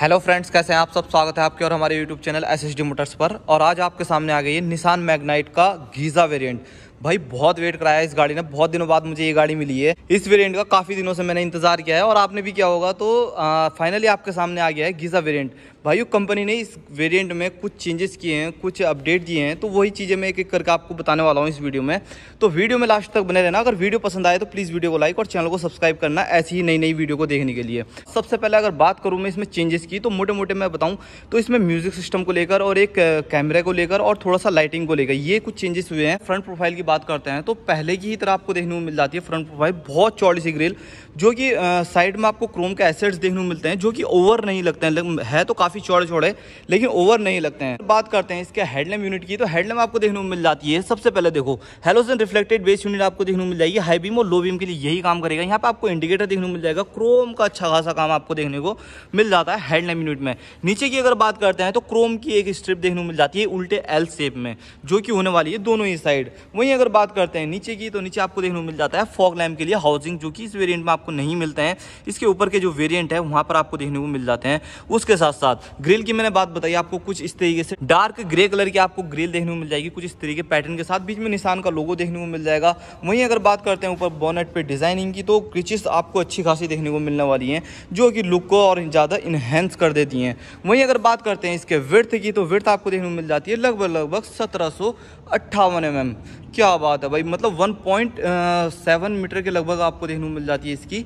Hello friends कैसे हैं आप सब स्वागत है आपके और हमारे YouTube channel S S D motors पर और आज आपके सामने आ गई है निशान मैग्नाइट का गीज़ा वेरिएंट भाई बहुत वेट कराया इस गाड़ी ने बहुत दिनों बाद मुझे ये गाड़ी मिली है इस वेरिएंट का काफ़ी दिनों से मैंने इंतज़ार किया है और आपने भी किया होगा तो आ, फाइनली आपके सामने आ गया है गीज़ा वेरिएंट भाइयों कंपनी ने इस वेरिएंट में कुछ चेंजेस किए हैं कुछ अपडेट दिए हैं तो वही चीज़ें मैं एक एक करके आपको बताने वाला हूँ इस वीडियो में तो वीडियो में लास्ट तक बने रहना अगर वीडियो पसंद आए तो प्लीज़ वीडियो को लाइक और चैनल को सब्सक्राइब करना ऐसी ही नई नई वीडियो को देखने के लिए सबसे पहले अगर बात करूँ मैं इसमें चेंजेस की तो मोटे मोटे मैं बताऊँ तो इसमें म्यूज़िक सिस्टम को लेकर और एक कैमरे को लेकर और थोड़ा सा लाइटिंग को लेकर ये कुछ चेंजेस हुए हैं फ्रंट प्रोफाइल की बात करते हैं तो पहले की ही तरह आपको देखने को मिल जाती है फ्रंट प्रोफाइल बहुत चौड़ी सी ग्रिल जो कि साइड में आपको क्रोम के एसेट्स देखने को मिलते हैं जो कि ओवर नहीं लगते हैं है तो काफ़ी काफ़ी चौड़े चौड़े लेकिन ओवर नहीं लगते हैं बात करते हैं इसके हेडलैम यूनिट की तो हेडलैम आपको देखने को मिल जाती है सबसे पहले देखो हेलोजन रिफ्लेक्टेड बेस यूनिट आपको देखने को मिल जाएगी हाई बीम और लो बीम के लिए यही काम करेगा यहाँ पर आपको इंडिकेटर देखने को मिल जाएगा क्रोम का अच्छा खासा काम आपको देखने को मिल जाता है हेडलैम यूनिट में नीचे की अगर बात करते हैं तो क्रोम की एक स्ट्रिप देखने को मिल जाती है उल्टे एल शेप में जो कि होने वाली है दोनों ही साइड वहीं अगर बात करते हैं नीचे की तो नीचे आपको देखने को मिल जाता है फॉक लैम्प के लिए हाउसिंग जो कि इस वेरियंट में आपको नहीं मिलते हैं इसके ऊपर के जो वेरियंट है वहाँ पर आपको देखने को मिल जाते हैं उसके साथ साथ ग्रिल की मैंने बात बताई आपको कुछ इस तरीके से डार्क ग्रे कलर की आपको ग्रिल देखने को मिल जाएगी कुछ इस तरीके पैटर्न के साथ बीच में निशान का लोगो देखने को मिल जाएगा वहीं अगर बात करते हैं ऊपर बोनेट पे डिजाइनिंग की तो क्रिचिस आपको अच्छी खासी देखने को मिलने वाली है जो कि लुक को और ज़्यादा इन्हेंस कर देती हैं वहीं अगर बात करते हैं इसके विर्थ की तो विर्थ आपको देखने को मिल जाती है लगभग लगभग सत्रह सौ अट्ठावन एम mm। एम क्या बात है भाई मतलब सेवन मीटर के लगभग आपको देखने को मिल जाती है इसकी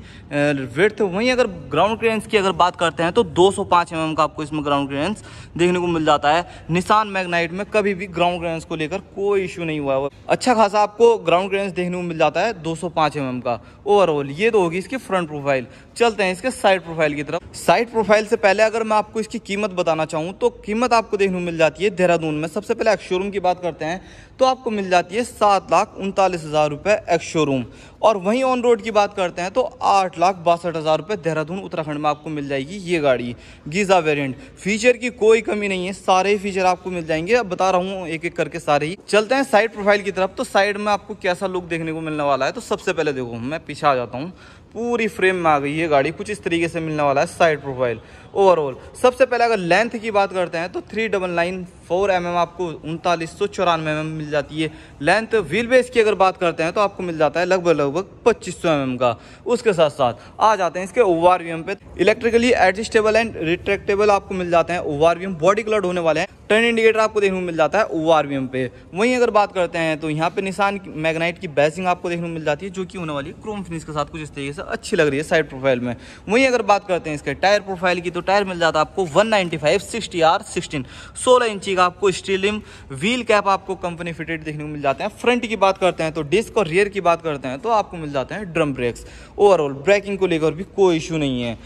वर्थ वहीं अगर ग्राउंड क्लियरेंस की अगर बात करते हैं तो दो सौ mm का आपको आपको इसमें ग्राउंड क्लियरेंस देखने को मिल जाता है निशान मैगनाइट में कभी भी ग्राउंड क्लियरेंस को लेकर कोई इशू नहीं हुआ है अच्छा खासा आपको ग्राउंड क्लियरेंस देखने को मिल जाता है दो सौ mm का ओवरऑल ये तो होगी इसकी फ्रंट प्रोफाइल चलते हैं इसके साइड प्रोफाइल की तरफ साइड प्रोफाइल से पहले अगर मैं आपको इसकी कीमत बताना चाहूँ तो कीमत आपको देखने को मिल जाती है देहरादून में सबसे पहले एक्स शोरूम की बात करते हैं तो आपको मिल जाती है सात लाख उनतालीस हज़ार रुपये एक्स शोरूम और वहीं ऑन रोड की बात करते हैं तो आठ लाख बासठ हज़ार रुपये देहरादून उत्तराखंड में आपको मिल जाएगी ये गाड़ी गीज़ा वेरिएंट फीचर की कोई कमी नहीं है सारे ही फीचर आपको मिल जाएंगे अब बता रहा हूँ एक एक करके सारे ही चलते हैं साइड प्रोफाइल की तरफ तो साइड में आपको कैसा लुक देखने को मिलने वाला है तो सबसे पहले देखो मैं पीछे आ जाता हूँ पूरी फ्रेम में आ गई है गाड़ी कुछ इस तरीके से मिलने वाला है साइड प्रोफाइल ओवरऑल सबसे पहले अगर लेंथ की बात करते हैं तो three double nine four M M आपको उनतालीस सौ चौरानवे एम मिल जाती है लेंथ व्हील बेस की अगर बात करते हैं तो आपको मिल जाता है लगभग लगभग पच्चीस सौ एम का उसके साथ साथ आ जाते हैं इसके ओ आर पे इलेक्ट्रिकली एडजस्टेबल एंड रिट्रेक्टेबल आपको मिल जाते हैं ओ आर बॉडी कलर्ड होने वाले हैं टर्न इंडिकेटर आपको देखने को मिल जाता है ओ पे वहीं अगर बात करते हैं तो यहाँ पे निशान मैगनाइट की बैसिंग आपको देखने को मिल जाती है जो कि होने वाली क्रोम फिनिश के साथ कुछ इस तरीके से से अच्छी लग रही है साइड प्रोफाइल में वहीं अगर बात करते हैं इसके टायर प्रोफाइल की तो टायर मिल जाता है आपको 195 सिक्सटी आर सिक्सटीन सोलह इंची का आपको स्टीलिम व्हील कैप आपको कंपनी फिटेड देखने को मिल जाते हैं फ्रंट की बात करते हैं तो डिस्क और रियर की बात करते हैं तो आपको मिल जाते हैं ड्रम ब्रेक्स ओवरऑल ब्रेकिंग को लेकर भी कोई इशू नहीं है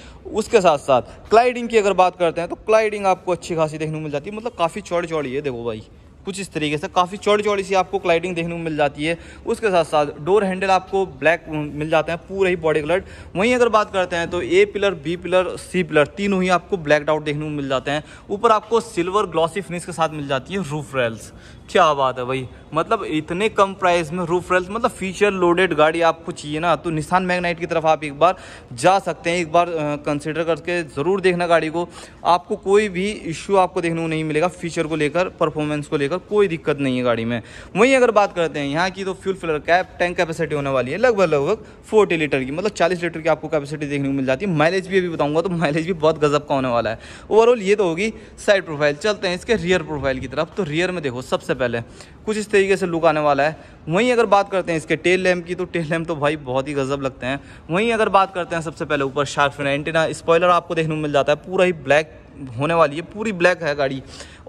उसके साथ साथ क्लाइडिंग की अगर बात करते हैं तो क्लाइडिंग आपको अच्छी खासी देखने को मिल जाती है मतलब काफ़ी चौड़ी चौड़ी है देखो भाई कुछ इस तरीके से काफ़ी चौड़ी चौड़ी सी आपको क्लाइडिंग देखने को मिल जाती है उसके साथ साथ डोर हैंडल आपको ब्लैक मिल जाता है पूरे ही बॉडी कलर वहीं अगर बात करते हैं तो A pillar B pillar C pillar तीनों ही आपको ब्लैक आउट देखने को मिल जाते हैं ऊपर आपको सिल्वर ग्लॉसी फिनिश के साथ मिल जाती है रूफ रेल्स क्या बात है भाई मतलब इतने कम प्राइस में रूफ रेल्स मतलब फीचर लोडेड गाड़ी आपको चाहिए ना तो निशान मैगनाइट की तरफ आप एक बार जा सकते हैं एक बार कंसिडर करके ज़रूर देखना गाड़ी को आपको कोई भी इश्यू आपको देखने को नहीं मिलेगा फीचर को लेकर परफॉर्मेंस को लेकर कोई दिक्कत नहीं है गाड़ी में वहीं अगर बात करते हैं यहाँ की तो fuel filler cap tank capacity होने वाली है लगभग लगभग फोर्टी लीटर की मतलब चालीस लीटर की आपको कैपेसिटी देखने को मिल जाती है माइलेज भी अभी बताऊँगा तो माइलेज भी बहुत गजब का होने वाला है ओवरऑल ये तो होगी साइड प्रोफाइल चलते हैं इसके रियर प्रोफाइल की तरफ तो रियर में देखो सबसे सबसे पहले कुछ इस तरीके से लुक आने वाला है वहीं अगर बात करते हैं इसके टेल लैम्प की तो टेल लैम्प तो भाई बहुत ही गजब लगते हैं वहीं अगर बात करते हैं सबसे पहले ऊपर शार्क फिन एंटीना स्पॉयलर आपको देखने को मिल जाता है पूरा ही ब्लैक होने वाली है पूरी ब्लैक है गाड़ी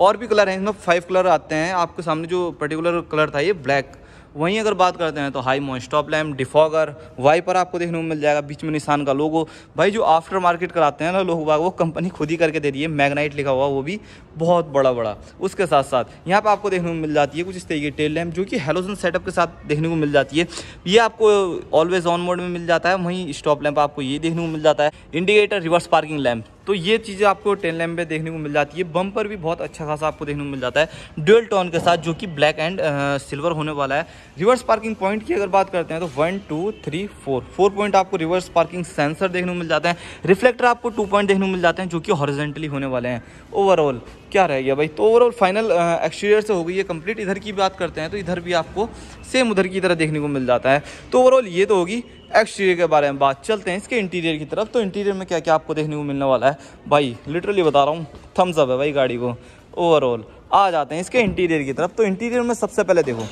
और भी कलर हैं इसमें फाइव कलर आते हैं आपके सामने जो पर्टिकुलर कलर था ये ब्लैक वहीं अगर बात करते हैं तो हाई मोन स्टॉप लैम्प डिफॉगर वाइपर आपको देखने को मिल जाएगा बीच में निशान का लोगो भाई जो आफ्टर मार्केट कराते हैं ना लोग बाग वो कंपनी खुद ही करके दे रही है मैगनाइट लिखा हुआ वो भी बहुत बड़ा बड़ा उसके साथ साथ यहाँ पर आपको देखने को मिल जाती है कुछ इस तरीके टेल लैम्प जो कि हेलोजन सेटअप के साथ देखने को मिल जाती है ये आपको ऑलवेज ऑन मोड में मिल जाता है वहीं स्टॉप लैम्प आपको ये देखने को मिल जाता है इंडिकेटर रिवर्स पार्किंग लैम्प तो ये चीज़ें आपको टेन लैम्प में देखने को मिल जाती है बम्पर भी बहुत अच्छा खासा आपको देखने को मिल जाता है डुअल टॉन के साथ जो कि ब्लैक एंड सिल्वर होने वाला है रिवर्स पार्किंग पॉइंट की अगर बात करते हैं तो one two three four four point आपको रिवर्स पार्किंग सेंसर देखने को मिल जाता है रिफ्लेक्टर आपको टू पॉइंट देखने को मिल जाते हैं जो कि हॉरिजेंटली होने वाले हैं ओवरऑल क्या रह गया भाई तो ओवरऑल फाइनल एक्सटीरियर से हो गई है कंप्लीट इधर की बात करते हैं तो इधर भी आपको सेम उधर की तरह देखने को मिल जाता है तो ओवरऑल ये तो होगी एक्सटीरियर के बारे में बात चलते हैं इसके इंटीरियर की तरफ तो इंटीरियर में क्या क्या आपको देखने को मिलने वाला है भाई लिटरली बता रहा हूँ थम्सअप है भाई गाड़ी को ओवरऑल आ जाते हैं इसके इंटीरियर की तरफ तो इंटीरियर में सबसे पहले देखो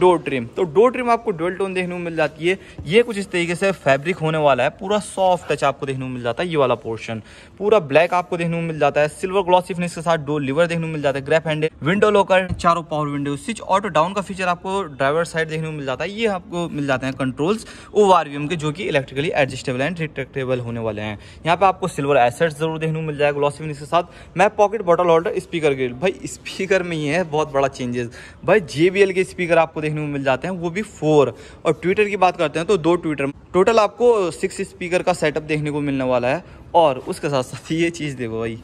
डोर ट्रिम तो डोर ट्रिम आपको डोल टोन देखने को मिल जाती है ये कुछ इस तरीके से फैब्रिक होने वाला है पूरा सॉफ्ट टच आपको देखने को मिल जाता है ये वाला पोर्शन पूरा ब्लैक आपको देखने को मिल जाता है सिल्वर ग्लॉसी फिनिश के साथ डोर लिवर देखने को मिल जाता है ग्रैप हैंडे विंडो लॉकर चारों power window switch auto down का फीचर आपको ड्राइवर साइड देखने को मिल जाता है ये आपको मिल जाते हैं कंट्रोल्स ओ के जो कि इलेक्ट्रिकली एडजस्टेबल एंड रिट्रेक्टेबल होने वाले हैं यहाँ पे आपको सिल्वर एसेट जरूर देखने को मिल जाएगा ग्लॉसी फिनिश के साथ मैं pocket bottle holder speaker grille भाई स्पीकर में ही है बहुत बड़ा चेंजेस भाई जे के स्पीकर आप आपको देखने को मिल जाते हैं वो भी फोर और ट्विटर की बात करते हैं तो दो ट्विटर टोटल आपको सिक्स स्पीकर का सेटअप देखने को मिलने वाला है और उसके साथ साथ ये चीज़ देखो भाई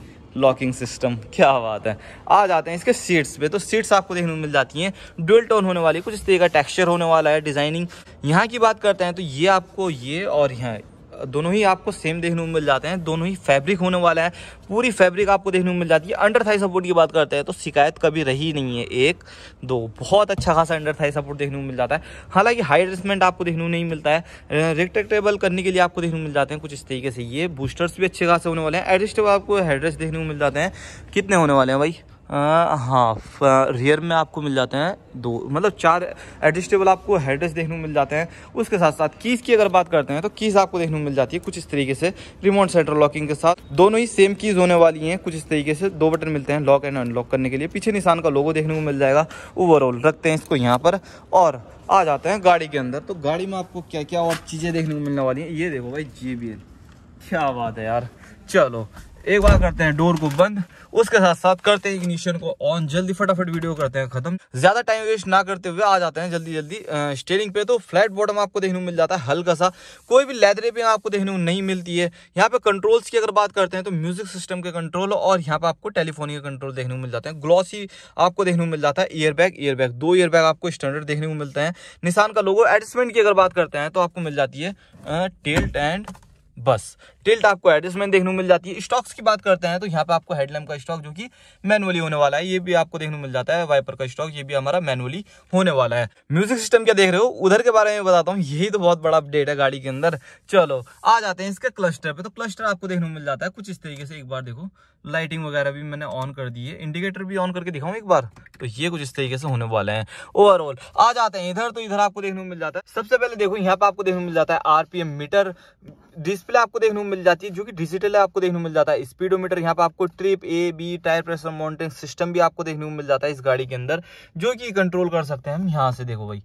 लॉकिंग सिस्टम क्या बात है आ जाते हैं इसके सीट्स पे तो सीट्स आपको देखने को मिल जाती हैं डुअल टोन होने वाली कुछ इस तरह का टेक्सचर होने वाला है डिज़ाइनिंग यहाँ की बात करते हैं तो ये आपको ये और यहाँ दोनों ही आपको सेम देखने को मिल जाते हैं दोनों ही फैब्रिक होने वाला है पूरी फैब्रिक आपको देखने को मिल जाती है अंडर थाई सपोर्ट की बात करते हैं तो शिकायत कभी रही नहीं है एक दो बहुत अच्छा खासा अंडर थाई सपोर्ट देखने को मिल जाता है हालांकि हाई एडजस्टमेंट आपको देखने को नहीं मिलता है रिट्रेक्टेबल करने के लिए आपको देखने को मिल जाते हैं कुछ इस तरीके से ये बूस्टर्स भी अच्छे खासे होने वाले हैं एडजस्टेबल आपको हेडरेस्ट देखने को मिल जाते हैं कितने होने वाले हैं भाई हाँ रियर में आपको मिल जाते हैं दो मतलब चार एडजस्टेबल आपको हेडरेस्ट देखने को मिल जाते हैं उसके साथ साथ कीज़ की अगर बात करते हैं तो कीस आपको देखने को मिल जाती है कुछ इस तरीके से रिमोट सेंटर लॉकिंग के साथ दोनों ही सेम कीज़ होने वाली हैं कुछ इस तरीके से दो बटन मिलते हैं लॉक एंड अनलॉक करने के लिए पीछे निशान का लोगो देखने को मिल जाएगा ओवरऑल रखते हैं इसको यहाँ पर और आ जाते हैं गाड़ी के अंदर तो गाड़ी में आपको क्या क्या और चीज़ें देखने को मिलने वाली हैं ये देखो भाई जी क्या बात है यार चलो एक बार करते हैं डोर को बंद उसके साथ साथ करते हैं इग्निशन को ऑन जल्दी फटाफट वीडियो करते हैं खत्म ज्यादा टाइम वेस्ट ना करते हुए आ जाते हैं जल्दी जल्दी स्टेयरिंग पे तो फ्लैट बॉटम आपको देखने को मिल जाता है हल्का सा कोई भी लेदरे पे आपको देखने को नहीं मिलती है यहाँ पे कंट्रोल्स की अगर बात करते हैं तो म्यूजिक सिस्टम के कंट्रोल और यहाँ पे आपको टेलीफोन के कंट्रोल देखने को मिल जाते हैं ग्लॉसी आपको देखने को मिल जाता है ईयरबैग ईयरबैग दो ईयरबैग आपको स्टैंडर्ड देखने को मिलते हैं निशान का लोगो एडजस्टमेंट की अगर बात करते हैं तो आपको मिल जाती है टेल्ट एंड बस टिल्ट आपको एडजस्टमेंट देखने को मिल जाती है स्टॉक्स की बात करते हैं तो यहाँ पे आपको हेडलैम्प का स्टॉक जो कि मैनुअली होने वाला है ये भी आपको देखने को मिल जाता है वाइपर का स्टॉक ये भी हमारा मैनुअली होने वाला है म्यूजिक सिस्टम क्या देख रहे हो उधर के बारे में बताता हूँ यही तो बहुत बड़ा अपडेट है गाड़ी के अंदर चलो आ जाते हैं इसके क्लस्टर पे तो क्लस्टर आपको देखने को मिल जाता है कुछ इस तरीके से एक बार देखो लाइटिंग वगैरह भी मैंने ऑन कर दी है इंडिकेटर भी ऑन करके दिखाऊं एक बार तो ये कुछ इस तरीके से होने वाले हैं ओवरऑल आ जाते हैं इधर तो इधर आपको देखने को मिल जाता है सबसे पहले देखो यहाँ पे आपको देखने को मिल जाता है आरपीएम मीटर डिस्प्ले आपको देखने को मिल जाती है जो कि डिजिटल है आपको देखने को मिल जाता है स्पीडोमीटर यहाँ पे आपको trip A B tyre pressure monitoring system भी आपको देखने को मिल जाता है इस गाड़ी के अंदर जो कि कंट्रोल कर सकते हैं हम यहाँ से देखो भाई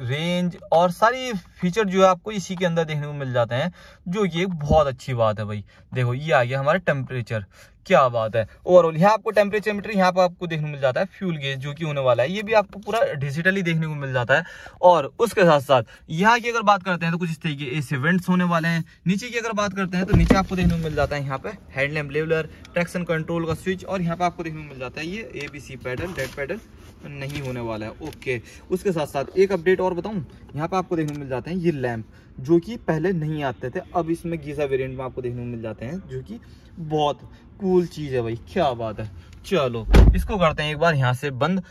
रेंज और सारी फीचर जो है आपको इसी के अंदर देखने को मिल जाते हैं जो ये बहुत अच्छी बात है भाई देखो ये आ गया हमारा टेम्परेचर क्या बात है ओवरऑल यहाँ आपको टेम्परेचर मीटर यहाँ पर आपको देखने को मिल जाता है फ्यूल गेज जो कि होने वाला है ये भी आपको पूरा डिजिटली देखने को मिल जाता है और उसके साथ साथ यहाँ की अगर बात करते हैं तो कुछ इस तरीके ऐसे वेंट्स होने वाले हैं नीचे की अगर बात करते हैं तो नीचे आपको देखने को मिल जाता है यहाँ पे हेडलैम्प लेवलर ट्रैक्शन कंट्रोल का स्विच और यहाँ पर आपको देखने को मिल जाता है ये A B C pedal dead pedal नहीं होने वाला है ओके उसके साथ साथ एक अपडेट और बताऊं यहाँ पे आपको देखने को मिल जाते हैं ये लैम्प जो कि पहले नहीं आते थे अब इसमें गीजा वेरिएंट में आपको देखने को मिल जाते हैं जो कि बहुत कूल चीज़ है भाई क्या बात है चलो इसको करते हैं एक बार यहाँ से बंद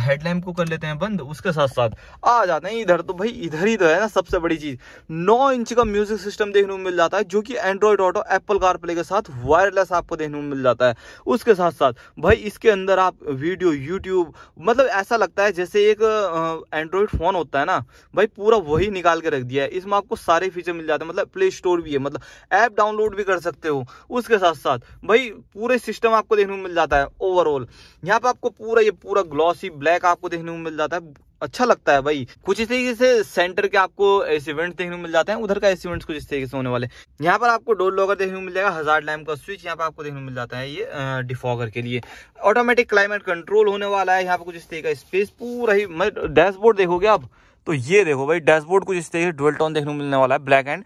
हेडलैम्प को कर लेते हैं बंद उसके साथ साथ आ जाते हैं इधर तो भाई इधर ही तो है ना सबसे बड़ी चीज़ 9 इंच का म्यूजिक सिस्टम देखने को मिल जाता है जो कि एंड्रॉइड ऑटो एप्पल कारप्ले के साथ वायरलेस आपको देखने को मिल जाता है उसके साथ साथ भाई इसके अंदर आप वीडियो यूट्यूब मतलब ऐसा लगता है जैसे एक एंड्रॉयड फ़ोन होता है ना भाई पूरा वही निकाल के रख दिया है इसमें आपको सारे फीचर मिल जाते हैं मतलब प्ले स्टोर भी है मतलब ऐप डाउनलोड भी कर सकते हो उसके साथ साथ साथ भाई पूरे सिस्टम आपको देखने को मिल जाता है ओवरऑल यहाँ पे आपको पूरा ये पूरा ग्लॉसी ब्लैक आपको देखने को मिल जाता है अच्छा लगता है भाई कुछ इस तरीके से सेंटर के आपको ऐसे इवेंट देखने को मिल जाते हैं उधर का ऐसे इवेंट्स कुछ इस तरीके से होने वाले यहाँ पर आपको डोर लॉकर देखने को मिल जाएगा हजार लैम का स्विच यहाँ पर आपको देखने को मिल जाता है ये डिफॉगर के लिए ऑटोमेटिक क्लाइमेट कंट्रोल होने वाला है यहाँ पर कुछ इस तरीके का स्पेस पूरा ही डैशबोर्ड मतलब देखोगे आप तो ये देखो भाई डैशबोर्ड कुछ इस तरीके से डुअल टोन देखने को मिलने वाला है ब्लैक एंड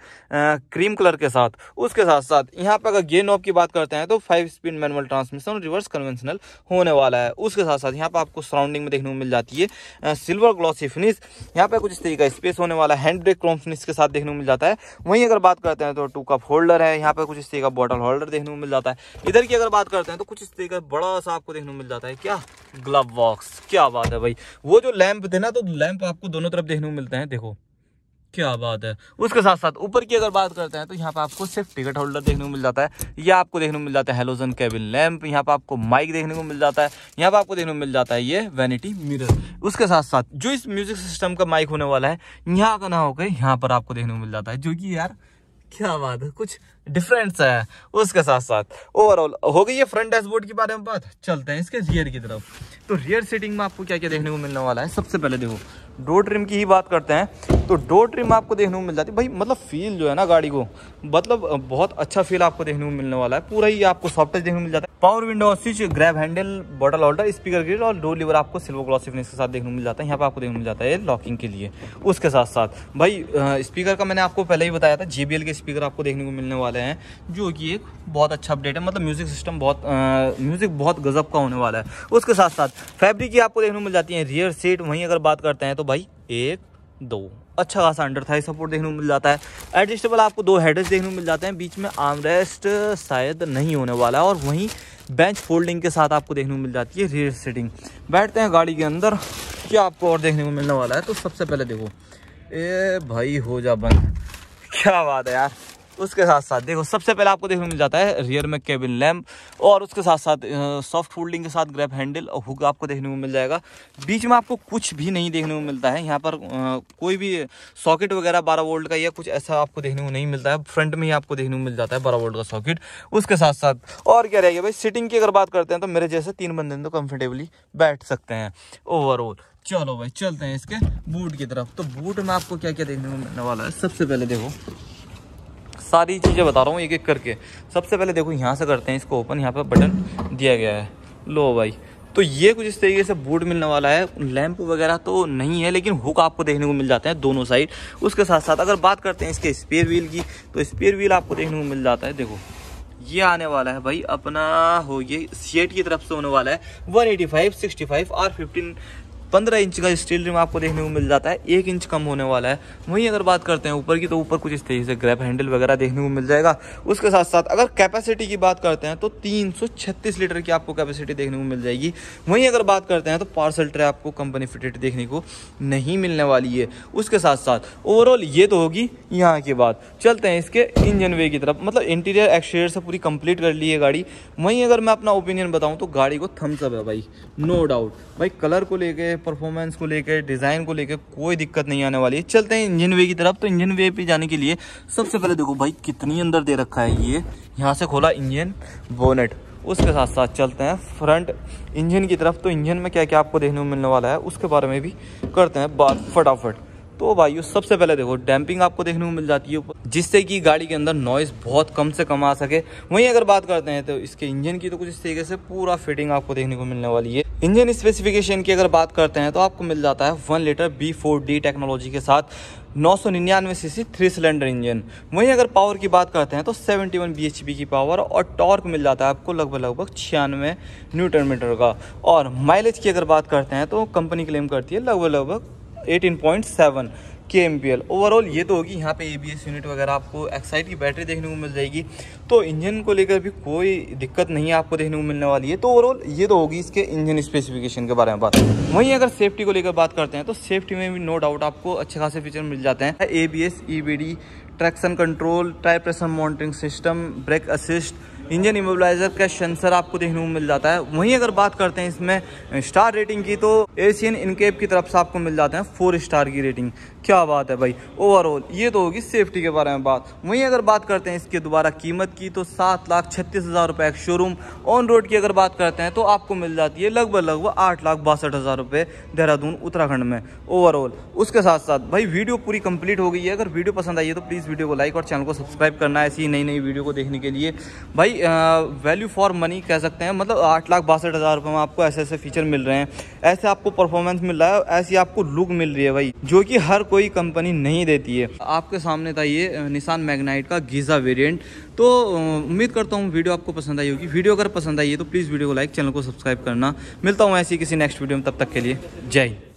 क्रीम कलर के साथ उसके साथ साथ यहाँ पर अगर गेन ऑफ की बात करते हैं तो five speed manual transmission reverse conventional होने वाला है उसके साथ साथ यहाँ पर आपको सराउंडिंग में देखने को मिल जाती है सिल्वर ग्लॉसी फिनिश यहाँ पर कुछ इस तरीके का स्पेस होने वाला है हैंड ब्रेक क्रोम फिनिश के साथ देखने को मिल जाता है वहीं अगर बात करते हैं तो टू कप होल्डर है यहाँ पर कुछ इस तरीके का बॉटल होल्डर देखने को मिल जाता है इधर की अगर बात करते हैं तो कुछ इस तरीके का बड़ा सा आपको देखने को मिल जाता है क्या ग्लव बॉक्स क्या बात है भाई वो जो लैंप थे ना तो लैंप आपको दोनों तरफ देखने को मिलते हैं देखो क्या बात है उसके साथ साथ ऊपर की अगर बात करते हैं तो यहाँ पर आपको सिर्फ टिकट होल्डर देखने को मिल जाता है या आपको देखने को मिल जाता है हेलोजन केबिन लैम्प यहाँ पर आपको माइक देखने को मिल जाता है यहाँ पर आपको देखने को मिल जाता है ये वैनिटी मिरर उसके साथ साथ जो इस म्यूजिक सिस्टम का माइक होने वाला है यहाँ का ना होकर यहाँ पर आपको देखने को मिल जाता है जो कि यार क्या बात है कुछ डिफरेंस है उसके साथ साथ ओवरऑल हो गई है फ्रंट डैशबोर्ड के बारे में बात चलते हैं इसके रियर की तरफ तो रियर सीटिंग में आपको क्या क्या देखने को मिलने वाला है सबसे पहले देखो डोर ट्रिम की ही बात करते हैं तो डोर ट्रिम आपको देखने को मिल जाती है भाई मतलब फील जो है ना गाड़ी को मतलब बहुत अच्छा फील आपको देखने को मिलने वाला है पूरा ही आपको सॉफ्ट टच देखने को मिल जाता है power window switch grab handle bottle holder speaker grille और डोर लीवर आपको सिल्वर ग्लॉसी फिनिश के साथ देखने को मिल जाता है यहाँ पर आपको देखने को मिल जाता है लॉकिंग के लिए उसके साथ साथ भाई स्पीकर का मैंने आपको पहले ही बताया था जे के स्पीकर आपको देखने को मिलने वाले हैं जो कि एक बहुत अच्छा अपडेट है मतलब म्यूज़िक सिस्टम बहुत म्यूज़िक बहुत गजब का होने वाला है उसके साथ साथ फैब्रिक की आपको देखने को मिल जाती है रियर सीट वहीं अगर बात करते हैं तो भाई एक दो अच्छा खासा अंडर थाई सपोर्ट देखने को मिल जाता है एडजस्टेबल आपको दो हेडर्स देखने को मिल जाते हैं बीच में आर्म रेस्ट शायद नहीं होने वाला है और वहीं बेंच फोल्डिंग के साथ आपको देखने को मिल जाती है रेयर सीटिंग बैठते हैं गाड़ी के अंदर क्या आपको और देखने को मिलने वाला है तो सबसे पहले देखो ए भाई हो जा बंद क्या बात है यार उसके साथ साथ देखो सबसे पहले आपको देखने मिल जाता है रियर में केबिन लैम्प और उसके साथ साथ सॉफ्ट होल्डिंग के साथ ग्रैप हैंडल और हुक आपको देखने को मिल जाएगा बीच में आपको कुछ भी नहीं देखने को मिलता है यहाँ पर कोई भी सॉकेट वगैरह बारह वोल्ट का या कुछ ऐसा आपको देखने को नहीं मिलता है फ्रंट में ही आपको देखने को मिल जाता है बारह वोल्ट का सॉकेट उसके साथ साथ और क्या रहेगा भाई सिटिंग की अगर बात करते हैं तो मेरे जैसे तीन बंदे तो कम्फर्टेबली बैठ सकते हैं ओवरऑल चलो भाई चलते हैं इसके बूट की तरफ तो बूट में आपको क्या क्या देखने को मिलने वाला है सबसे पहले देखो सारी चीज़ें बता रहा हूँ एक एक करके सबसे पहले देखो यहाँ से करते हैं इसको ओपन यहाँ पर बटन दिया गया है लो भाई तो ये कुछ इस तरीके से बूट मिलने वाला है लैंप वगैरह तो नहीं है लेकिन हुक आपको देखने को मिल जाते हैं दोनों साइड उसके साथ साथ अगर बात करते हैं इसके स्पेयर व्हील की तो स्पेयर व्हील आपको देखने को मिल जाता है देखो ये आने वाला है भाई अपना हो ये सीएट की तरफ से होने वाला है 185, 65 और 15 पंद्रह इंच का स्टील रिम आपको देखने को मिल जाता है एक इंच कम होने वाला है वहीं अगर बात करते हैं ऊपर की तो ऊपर कुछ इस तरीके से ग्रैप हैंडल वगैरह देखने को मिल जाएगा उसके साथ साथ अगर कैपेसिटी की बात करते हैं तो तीन लीटर की आपको कैपेसिटी देखने को मिल जाएगी वहीं अगर बात करते हैं तो पार्सल ट्रे आपको कंपनी फिटेड देखने को नहीं मिलने वाली है उसके साथ साथ ओवरऑल ये तो होगी यहाँ की बात चलते हैं इसके इंजन वे की तरफ मतलब इंटीरियर एक्सटीरियर से पूरी कंप्लीट कर ली है गाड़ी वहीं अगर मैं अपना ओपिनियन बताऊँ तो गाड़ी को थम्सअप है भाई नो डाउट भाई कलर को लेके परफॉर्मेंस को लेकर डिज़ाइन को लेकर कोई दिक्कत नहीं आने वाली चलते हैं इंजन वे की तरफ तो इंजन वे पे जाने के लिए सबसे पहले देखो भाई कितनी अंदर दे रखा है ये यहाँ से खोला इंजन बोनेट उसके साथ साथ चलते हैं फ्रंट इंजन की तरफ तो इंजन में क्या क्या आपको देखने को मिलने वाला है उसके बारे में भी करते हैं बात फटाफट तो भाई सबसे पहले देखो डैम्पिंग आपको देखने को मिल जाती है जिससे कि गाड़ी के अंदर नॉइज़ बहुत कम से कम आ सके वहीं अगर बात करते हैं तो इसके इंजन की तो कुछ इस तरीके से पूरा फिटिंग आपको देखने को मिलने वाली है इंजन स्पेसिफिकेशन की अगर बात करते हैं तो आपको मिल जाता है one litre B four D technology के साथ नौ सौ निन्यानवे C C three cylinder engine वहीं अगर पावर की बात करते हैं तो 71 वन की पावर और टॉर्क मिल जाता है आपको लगभग लगभग छियानवे न्यूटन मीटर का और माइलेज की अगर बात करते हैं तो कंपनी क्लेम करती है लगभग लगभग eighteen point seven K M P L overall ये तो होगी यहाँ पे ए बी एस यूनिट वगैरह आपको एक्साइड की बैटरी देखने को मिल जाएगी तो इंजन को लेकर भी कोई दिक्कत नहीं आपको देखने को मिलने वाली है तो ओवरऑल ये तो होगी इसके इंजन स्पेसिफिकेशन के बारे में बात वहीं अगर सेफ्टी को लेकर बात करते हैं तो सेफ्टी में भी नो डाउट आपको अच्छे खासे फीचर मिल जाते हैं A B S E B D traction control tyre pressure monitoring system brake assist engine immobiliser का सेंसर आपको देखने को मिल जाता है वहीं अगर बात करते हैं इसमें स्टार रेटिंग की तो एशियन इनकेप की तरफ से आपको मिल जाते हैं फोर स्टार की रेटिंग क्या बात है भाई ओवरऑल ये तो होगी सेफ्टी के बारे में बात वहीं अगर बात करते हैं इसके दोबारा कीमत की तो सात लाख छत्तीस हज़ार रुपये एक शोरूम ऑन रोड की अगर बात करते हैं तो आपको मिल जाती है लगभग लगभग आठ लाख बासठ हज़ार रुपये देहरादून उत्तराखंड में ओवरऑल उसके साथ साथ भाई वीडियो पूरी कंप्लीट हो गई है अगर वीडियो पसंद आई है तो प्लीज़ वीडियो को लाइक और चैनल को सब्सक्राइब करना है ऐसी नई नई वीडियो को देखने के लिए भाई वैल्यू फॉर मनी कह सकते हैं मतलब आठ लाख बासठ हज़ार रुपये में आपको ऐसे ऐसे फीचर मिल रहे हैं ऐसे आपको परफॉर्मेंस मिल रहा है ऐसी आपको लुक मिल रही है भाई जो कि हर कोई कंपनी नहीं देती है आपके सामने था ये निशान मैगनाइट का गीज़ा वेरिएंट तो उम्मीद करता हूँ वीडियो आपको पसंद आई होगी वीडियो अगर पसंद आई है तो प्लीज़ वीडियो को लाइक चैनल को सब्सक्राइब करना मिलता हूँ ऐसी किसी नेक्स्ट वीडियो में तब तक के लिए जय